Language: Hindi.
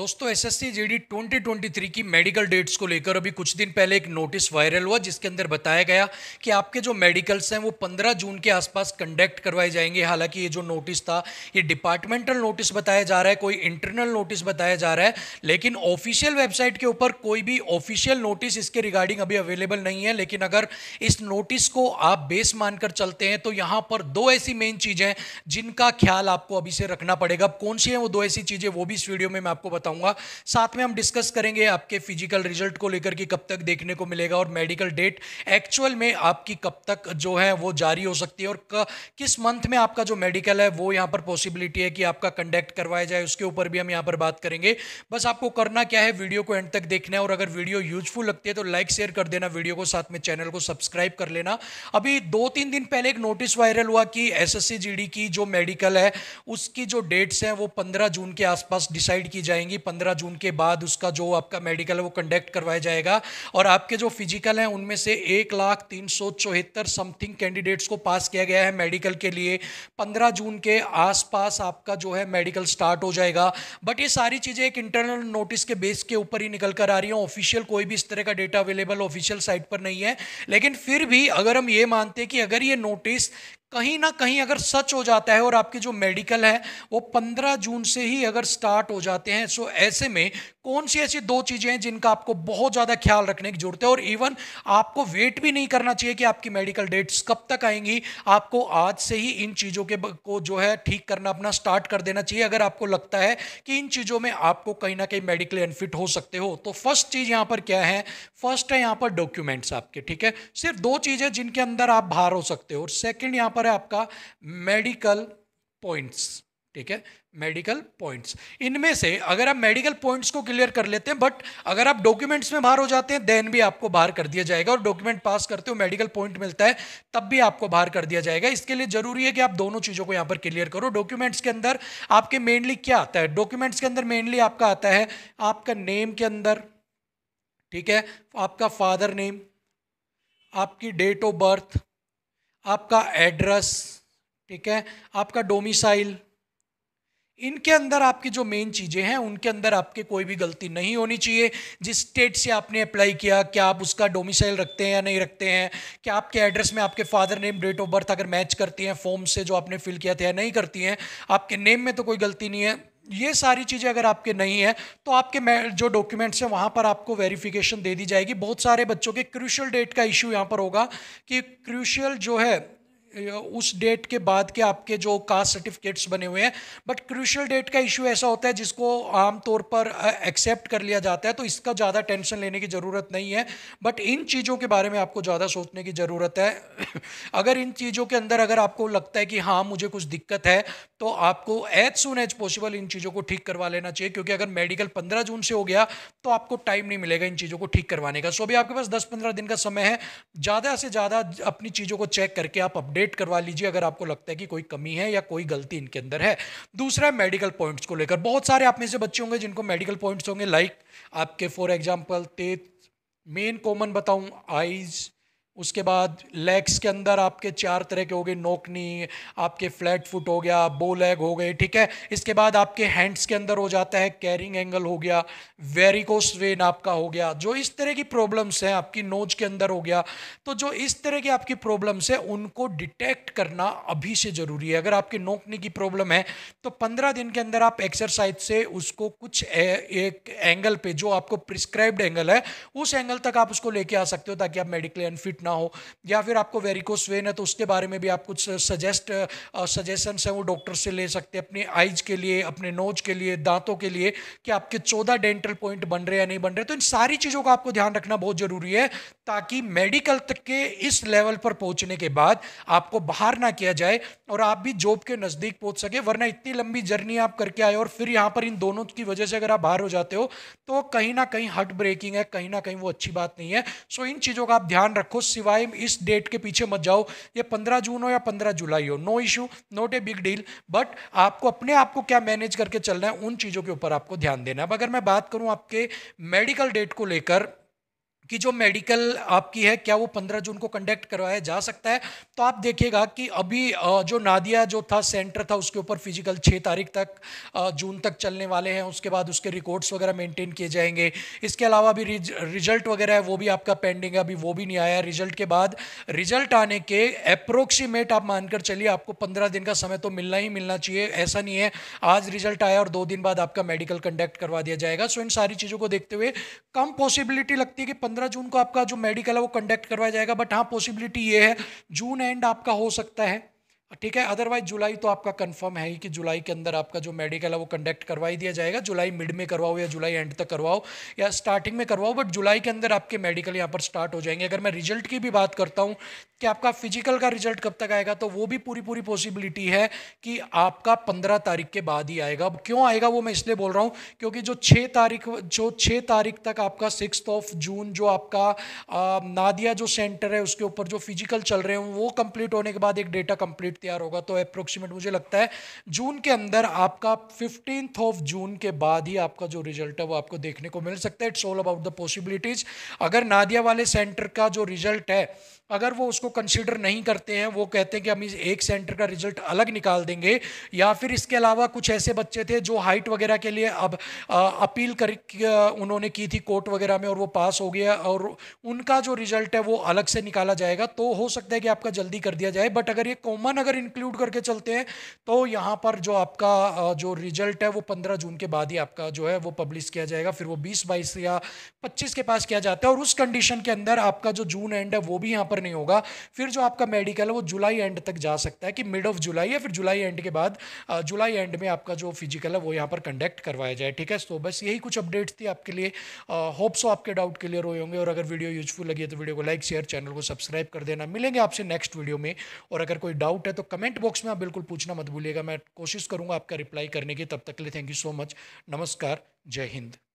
दोस्तों S S C G D twenty twenty three की मेडिकल डेट्स को लेकर अभी कुछ दिन पहले एक नोटिस वायरल हुआ जिसके अंदर बताया गया कि आपके जो मेडिकल्स हैं वो 15 जून के आसपास कंडक्ट करवाए जाएंगे हालांकि ये जो नोटिस था ये डिपार्टमेंटल नोटिस बताया जा रहा है कोई इंटरनल नोटिस बताया जा रहा है लेकिन ऑफिशियल वेबसाइट के ऊपर कोई भी ऑफिशियल नोटिस इसके रिगार्डिंग अभी अवेलेबल नहीं है लेकिन अगर इस नोटिस को आप बेस मानकर चलते हैं तो यहाँ पर दो ऐसी मेन चीज़ें जिनका ख्याल आपको अभी से रखना पड़ेगा कौन सी हैं वो दो ऐसी चीज़ें वो भी इस वीडियो में मैं आपको बताऊँ बताऊंगा साथ में हम डिस्कस करेंगे आपके फिजिकल रिजल्ट को लेकर कि कब तक देखने को मिलेगा और मेडिकल डेट एक्चुअल में आपकी कब तक जो है वो जारी हो सकती है और किस मंथ में आपका जो मेडिकल है वो यहाँ पर पॉसिबिलिटी है कि आपका कंडक्ट करवाया जाए उसके ऊपर भी हम यहाँ पर बात करेंगे बस आपको करना क्या है वीडियो को एंड तक देखना है और अगर वीडियो यूजफुल लगती है तो लाइक शेयर कर देना वीडियो को साथ में चैनल को सब्सक्राइब कर लेना अभी दो तीन दिन पहले एक नोटिस वायरल हुआ कि एस एस की जो मेडिकल है उसकी जो डेट्स हैं वो पंद्रह जून के आसपास डिसाइड की जाएंगी जाएंगी पंद्रह जून के बाद उसका जो आपका मेडिकल है वो कंडक्ट करवाया जाएगा और आपके जो फिजिकल हैं उनमें से एक लाख तीन सौ चौहत्तर समथिंग कैंडिडेट्स को पास किया गया है मेडिकल के लिए पंद्रह जून के आसपास आपका जो है मेडिकल स्टार्ट हो जाएगा बट ये सारी चीज़ें एक इंटरनल नोटिस के बेस के ऊपर ही निकल कर आ रही हैं ऑफिशियल कोई भी इस तरह का डेटा अवेलेबल ऑफिशियल साइट पर नहीं है लेकिन फिर भी अगर हम ये मानते हैं कि अगर ये नोटिस कहीं ना कहीं अगर सच हो जाता है और आपके जो मेडिकल है वो 15 जून से ही अगर स्टार्ट हो जाते हैं सो ऐसे में कौन सी ऐसी दो चीज़ें हैं जिनका आपको बहुत ज़्यादा ख्याल रखने की जरूरत है और इवन आपको वेट भी नहीं करना चाहिए कि आपकी मेडिकल डेट्स कब तक आएंगी आपको आज से ही इन चीज़ों के को जो है ठीक करना अपना स्टार्ट कर देना चाहिए अगर आपको लगता है कि इन चीज़ों में आपको कहीं ना कहीं मेडिकली अनफिट हो सकते हो तो फर्स्ट चीज़ यहां पर क्या है फर्स्ट है यहाँ पर डॉक्यूमेंट्स आपके ठीक है सिर्फ दो चीज़ें जिनके अंदर आप बाहर हो सकते हो और सेकेंड यहां पर है आपका मेडिकल पॉइंट्स ठीक है मेडिकल पॉइंट्स इनमें से अगर आप मेडिकल पॉइंट्स को क्लियर कर लेते हैं बट अगर आप डॉक्यूमेंट्स में बाहर हो जाते हैं देन भी आपको बाहर कर दिया जाएगा और डॉक्यूमेंट पास करते हो मेडिकल पॉइंट मिलता है तब भी आपको बाहर कर दिया जाएगा इसके लिए जरूरी है कि आप दोनों चीज़ों को यहाँ पर क्लियर करो डॉक्यूमेंट्स के अंदर आपके मेनली क्या आता है डॉक्यूमेंट्स के अंदर मेनली आपका आता है आपका नेम के अंदर ठीक है आपका फादर नेम आपकी डेट ऑफ बर्थ आपका एड्रेस ठीक है आपका डोमिसाइल इनके अंदर आपकी जो मेन चीज़ें हैं उनके अंदर आपके कोई भी गलती नहीं होनी चाहिए जिस स्टेट से आपने अप्लाई किया क्या आप उसका डोमिसाइल रखते हैं या नहीं रखते हैं क्या आपके एड्रेस में आपके father name date of birth अगर मैच करती हैं फॉर्म से जो आपने फिल किया था या नहीं करती हैं आपके नेम में तो कोई गलती नहीं है ये सारी चीज़ें अगर आपके नहीं है तो आपके जो डॉक्यूमेंट्स हैं वहाँ पर आपको वेरिफिकेशन दे दी जाएगी बहुत सारे बच्चों के क्रूशल डेट का इशू यहाँ पर होगा कि क्रूशल जो है उस डेट के बाद के आपके जो कास्ट सर्टिफिकेट्स बने हुए हैं बट क्रूशल डेट का इशू ऐसा होता है जिसको आमतौर पर एक्सेप्ट कर लिया जाता है तो इसका ज़्यादा टेंशन लेने की ज़रूरत नहीं है बट इन चीज़ों के बारे में आपको ज़्यादा सोचने की ज़रूरत है अगर इन चीज़ों के अंदर अगर आपको लगता है कि हाँ मुझे कुछ दिक्कत है तो आपको एज सुन एज पॉसिबल इन चीज़ों को ठीक करवा लेना चाहिए क्योंकि अगर मेडिकल पंद्रह जून से हो गया तो आपको टाइम नहीं मिलेगा इन चीज़ों को ठीक करवाने का सो अभी आपके पास दस पंद्रह दिन का समय है ज़्यादा से ज़्यादा अपनी चीज़ों को चेक करके आप अपडेट अपडेट करवा लीजिए अगर आपको लगता है कि कोई कमी है या कोई गलती इनके अंदर है दूसरा है मेडिकल पॉइंट्स को लेकर बहुत सारे आप में से बच्चे होंगे जिनको मेडिकल पॉइंट्स होंगे लाइक आपके फॉर एग्जाम्पल तेज मेन कॉमन बताऊँ आइज़ उसके बाद लेग्स के अंदर आपके चार तरह के हो गए नोकनी आपके फ्लैट फुट हो गया बो लेग हो गए ठीक है इसके बाद आपके हैंड्स के अंदर हो जाता है कैरिंग एंगल हो गया वेरिकोस वेन आपका हो गया जो इस तरह की प्रॉब्लम्स हैं आपकी नोज के अंदर हो गया तो जो इस तरह की आपकी प्रॉब्लम्स है उनको डिटेक्ट करना अभी से ज़रूरी है अगर आपके नोकनी की प्रॉब्लम है तो पंद्रह दिन के अंदर आप एक्सरसाइज से उसको कुछ ए, एक एंगल पर जो आपको प्रिस्क्राइब्ड एंगल है उस एंगल तक आप उसको लेके आ सकते हो ताकि आप मेडिकली अनफिट डिस्ट्रीब्यूट ना हो या फिर आपको वेरिकोस वेन है तो उसके बारे में भी आप कुछ सजेस्ट सजेशंस uh, हैं वो डॉक्टर से ले सकते हैं अपने आइज के लिए अपने नोज के लिए दांतों के लिए कि आपके चौदह डेंटल पॉइंट बन रहे या नहीं बन रहे तो इन सारी चीज़ों का आपको ध्यान रखना बहुत ज़रूरी है ताकि मेडिकल तक के इस लेवल पर पहुंचने के बाद आपको बाहर ना किया जाए और आप भी जॉब के नज़दीक पहुंच सके वरना इतनी लंबी जर्नी आप करके आए और फिर यहाँ पर इन दोनों की वजह से अगर आप बाहर हो जाते हो तो कहीं ना कहीं हट ब्रेकिंग है कहीं ना कहीं वो अच्छी बात नहीं है सो इन चीज़ों का आप ध्यान रखो सिवाय इस डेट के पीछे मत जाओ ये 15 जून हो या 15 जुलाई हो no issue not a big deal but आपको अपने आप को क्या मैनेज करके चलना है उन चीज़ों के ऊपर आपको ध्यान देना है अब अगर मैं बात करूँ आपके मेडिकल डेट को लेकर कि जो मेडिकल आपकी है क्या वो पंद्रह जून को कंडक्ट करवाया जा सकता है तो आप देखिएगा कि अभी जो नादिया जो था सेंटर था उसके ऊपर फिजिकल छः तारीख तक जून तक चलने वाले हैं उसके बाद उसके रिकॉर्ड्स वगैरह मेंटेन किए जाएंगे इसके अलावा अभी रिजल्ट वगैरह है वो भी आपका पेंडिंग है अभी वो भी नहीं आया रिजल्ट के बाद रिजल्ट आने के अप्रोक्सीमेट आप मानकर चलिए आपको पंद्रह दिन का समय तो मिलना ही मिलना चाहिए ऐसा नहीं है आज रिजल्ट आया और दो दिन बाद आपका मेडिकल कंडक्ट करवा दिया जाएगा सो इन सारी चीज़ों को देखते हुए कम पॉसिबिलिटी लगती है कि पंद्रह पंद्रह जून को आपका जो मेडिकल है वो कंडक्ट करवाया जाएगा बट हाँ पॉसिबिलिटी ये है जून एंड आपका हो सकता है ठीक है अदरवाइज जुलाई तो आपका कंफर्म है ही कि जुलाई के अंदर आपका जो मेडिकल है वो कंडक्ट करवा ही दिया जाएगा जुलाई मिड में करवाओ या जुलाई एंड तक करवाओ या स्टार्टिंग में करवाओ बट जुलाई के अंदर आपके मेडिकल यहाँ पर स्टार्ट हो जाएंगे अगर मैं रिजल्ट की भी बात करता हूँ कि आपका फिजिकल का रिजल्ट कब तक आएगा तो वो भी पूरी पूरी पॉसिबिलिटी है कि आपका पंद्रह तारीख के बाद ही आएगा अब क्यों आएगा वो मैं इसलिए बोल रहा हूँ क्योंकि जो छः तारीख जो छः तारीख तक आपका सिक्स ऑफ जून जो आपका नादिया जो सेंटर है उसके ऊपर जो फिजिकल चल रहे हैं वो कंप्लीट होने के बाद एक डेटा कंप्लीट तैयार होगा तो अप्रोक्सीमेट मुझे लगता है जून के अंदर आपका फिफ्टीन ऑफ जून के बाद ही आपका जो रिजल्ट है वो आपको देखने को मिल सकता है it's all about the possibilities अगर नादिया वाले सेंटर का जो रिजल्ट है अगर वो उसको कंसिडर नहीं करते हैं वो कहते हैं कि हम इस एक सेंटर का रिजल्ट अलग निकाल देंगे या फिर इसके अलावा कुछ ऐसे बच्चे थे जो हाइट वगैरह के लिए अब आ, अपील कर उन्होंने की थी कोर्ट वगैरह में और वो पास हो गया और उनका जो रिजल्ट है वो अलग से निकाला जाएगा तो हो सकता है कि आपका जल्दी कर दिया जाए बट अगर ये कॉमन अगर इंक्लूड करके चलते हैं तो यहाँ पर जो आपका जो रिजल्ट है वो पंद्रह जून के बाद ही आपका जो है वो पब्लिश किया जाएगा फिर वो बीस बाईस या पच्चीस के पास किया जाता है और उस कंडीशन के अंदर आपका जो जून एंड है वो भी यहाँ पर नहीं होगा फिर जो आपका मेडिकल है वो जुलाई एंड तक जा सकता है कि मिड ऑफ जुलाई या फिर जुलाई एंड के बाद जुलाई एंड में आपका जो फिजिकल है वो यहाँ पर कंडक्ट करवाया जाए ठीक है तो बस यही कुछ अपडेट्स थी आपके लिए होप सो तो आपके डाउट क्लियर हुए होंगे और अगर वीडियो यूजफुल लगी है तो वीडियो को लाइक शेयर चैनल को सब्सक्राइब कर देना मिलेंगे आपसे नेक्स्ट वीडियो में और अगर कोई डाउट है तो कमेंट बॉक्स में आप बिल्कुल पूछना मत भूलिएगा मैं कोशिश करूँगा आपका रिप्लाई करने की तब तक के लिए थैंक यू सो मच नमस्कार जय हिंद